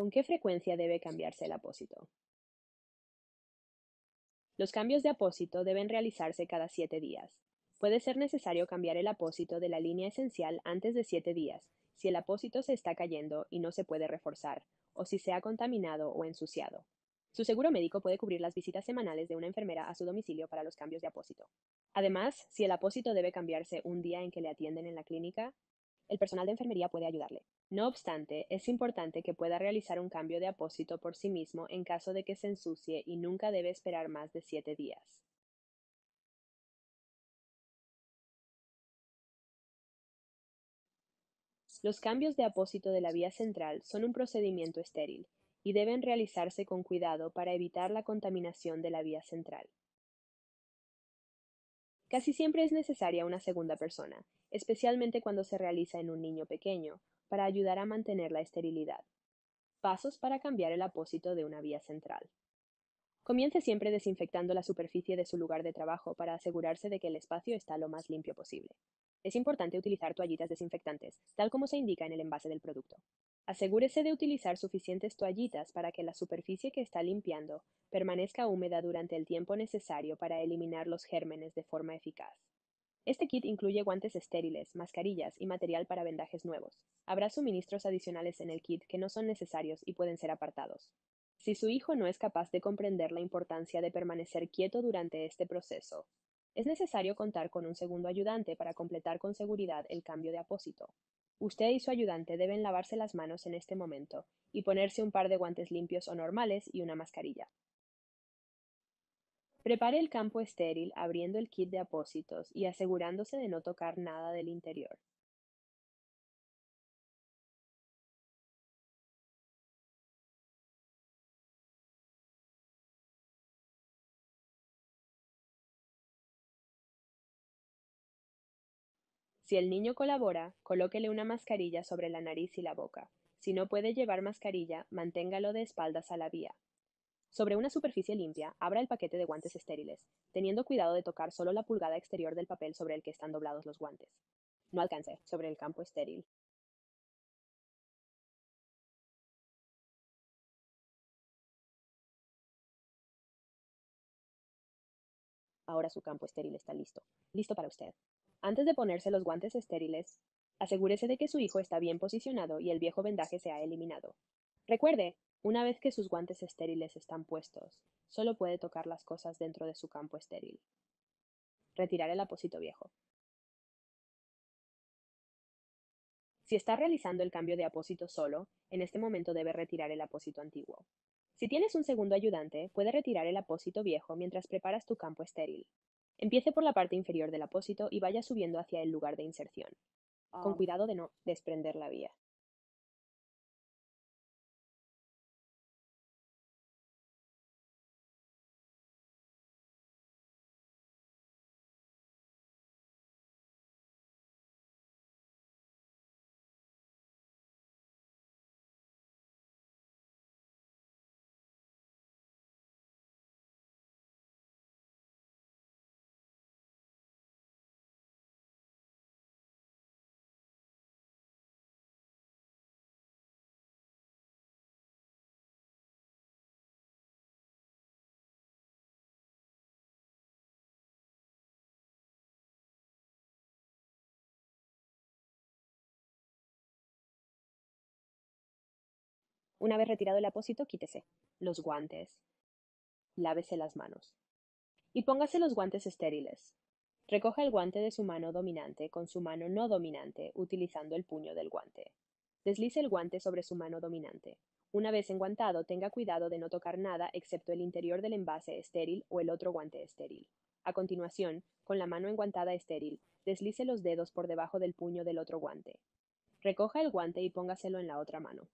¿Con qué frecuencia debe cambiarse el apósito? Los cambios de apósito deben realizarse cada siete días. Puede ser necesario cambiar el apósito de la línea esencial antes de siete días, si el apósito se está cayendo y no se puede reforzar, o si se ha contaminado o ensuciado. Su seguro médico puede cubrir las visitas semanales de una enfermera a su domicilio para los cambios de apósito. Además, si el apósito debe cambiarse un día en que le atienden en la clínica, el personal de enfermería puede ayudarle. No obstante, es importante que pueda realizar un cambio de apósito por sí mismo en caso de que se ensucie y nunca debe esperar más de siete días. Los cambios de apósito de la vía central son un procedimiento estéril y deben realizarse con cuidado para evitar la contaminación de la vía central. Casi siempre es necesaria una segunda persona, especialmente cuando se realiza en un niño pequeño, para ayudar a mantener la esterilidad. Pasos para cambiar el apósito de una vía central. Comience siempre desinfectando la superficie de su lugar de trabajo para asegurarse de que el espacio está lo más limpio posible. Es importante utilizar toallitas desinfectantes, tal como se indica en el envase del producto. Asegúrese de utilizar suficientes toallitas para que la superficie que está limpiando permanezca húmeda durante el tiempo necesario para eliminar los gérmenes de forma eficaz. Este kit incluye guantes estériles, mascarillas y material para vendajes nuevos. Habrá suministros adicionales en el kit que no son necesarios y pueden ser apartados. Si su hijo no es capaz de comprender la importancia de permanecer quieto durante este proceso, es necesario contar con un segundo ayudante para completar con seguridad el cambio de apósito. Usted y su ayudante deben lavarse las manos en este momento y ponerse un par de guantes limpios o normales y una mascarilla. Prepare el campo estéril abriendo el kit de apósitos y asegurándose de no tocar nada del interior. Si el niño colabora, colóquele una mascarilla sobre la nariz y la boca. Si no puede llevar mascarilla, manténgalo de espaldas a la vía. Sobre una superficie limpia, abra el paquete de guantes estériles, teniendo cuidado de tocar solo la pulgada exterior del papel sobre el que están doblados los guantes. No alcance, sobre el campo estéril. Ahora su campo estéril está listo, listo para usted. Antes de ponerse los guantes estériles, asegúrese de que su hijo está bien posicionado y el viejo vendaje se ha eliminado. Recuerde, una vez que sus guantes estériles están puestos, solo puede tocar las cosas dentro de su campo estéril. Retirar el apósito viejo. Si está realizando el cambio de apósito solo, en este momento debe retirar el apósito antiguo. Si tienes un segundo ayudante, puede retirar el apósito viejo mientras preparas tu campo estéril. Empiece por la parte inferior del apósito y vaya subiendo hacia el lugar de inserción, con ah. cuidado de no desprender la vía. Una vez retirado el apósito, quítese los guantes, lávese las manos y póngase los guantes estériles. Recoja el guante de su mano dominante con su mano no dominante utilizando el puño del guante. Deslice el guante sobre su mano dominante. Una vez enguantado, tenga cuidado de no tocar nada excepto el interior del envase estéril o el otro guante estéril. A continuación, con la mano enguantada estéril, deslice los dedos por debajo del puño del otro guante. Recoja el guante y póngaselo en la otra mano.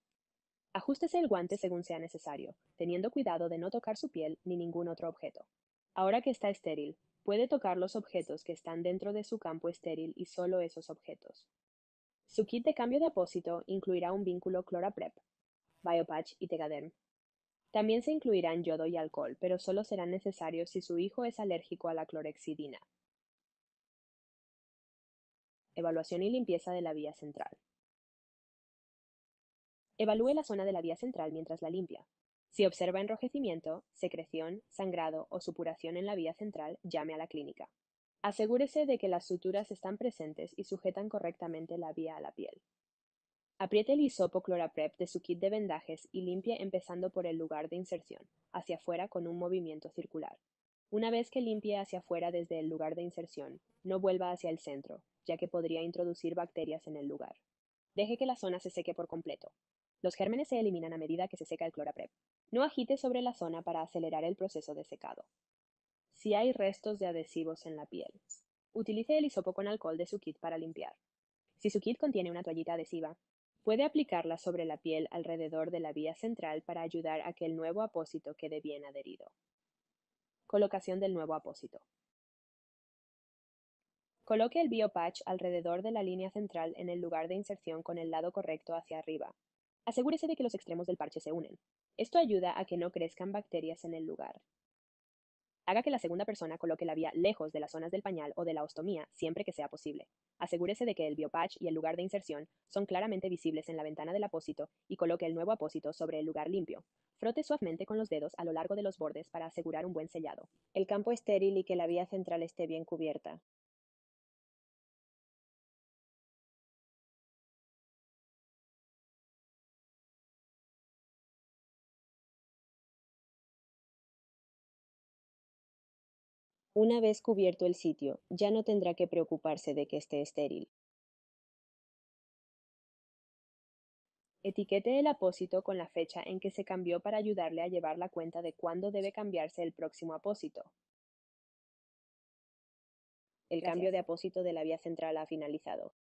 Ajustese el guante según sea necesario, teniendo cuidado de no tocar su piel ni ningún otro objeto. Ahora que está estéril, puede tocar los objetos que están dentro de su campo estéril y solo esos objetos. Su kit de cambio de apósito incluirá un vínculo Cloraprep, Biopatch y Tegaderm. También se incluirán yodo y alcohol, pero solo serán necesarios si su hijo es alérgico a la clorexidina. Evaluación y limpieza de la vía central. Evalúe la zona de la vía central mientras la limpia. Si observa enrojecimiento, secreción, sangrado o supuración en la vía central, llame a la clínica. Asegúrese de que las suturas están presentes y sujetan correctamente la vía a la piel. Apriete el hisopo cloraprep de su kit de vendajes y limpie empezando por el lugar de inserción, hacia afuera con un movimiento circular. Una vez que limpie hacia afuera desde el lugar de inserción, no vuelva hacia el centro, ya que podría introducir bacterias en el lugar. Deje que la zona se seque por completo. Los gérmenes se eliminan a medida que se seca el cloraprep. No agite sobre la zona para acelerar el proceso de secado. Si hay restos de adhesivos en la piel, utilice el hisopo con alcohol de su kit para limpiar. Si su kit contiene una toallita adhesiva, puede aplicarla sobre la piel alrededor de la vía central para ayudar a que el nuevo apósito quede bien adherido. Colocación del nuevo apósito. Coloque el biopatch alrededor de la línea central en el lugar de inserción con el lado correcto hacia arriba, Asegúrese de que los extremos del parche se unen. Esto ayuda a que no crezcan bacterias en el lugar. Haga que la segunda persona coloque la vía lejos de las zonas del pañal o de la ostomía siempre que sea posible. Asegúrese de que el biopatch y el lugar de inserción son claramente visibles en la ventana del apósito y coloque el nuevo apósito sobre el lugar limpio. Frote suavemente con los dedos a lo largo de los bordes para asegurar un buen sellado. El campo estéril y que la vía central esté bien cubierta. Una vez cubierto el sitio, ya no tendrá que preocuparse de que esté estéril. Etiquete el apósito con la fecha en que se cambió para ayudarle a llevar la cuenta de cuándo debe cambiarse el próximo apósito. El cambio de apósito de la vía central ha finalizado.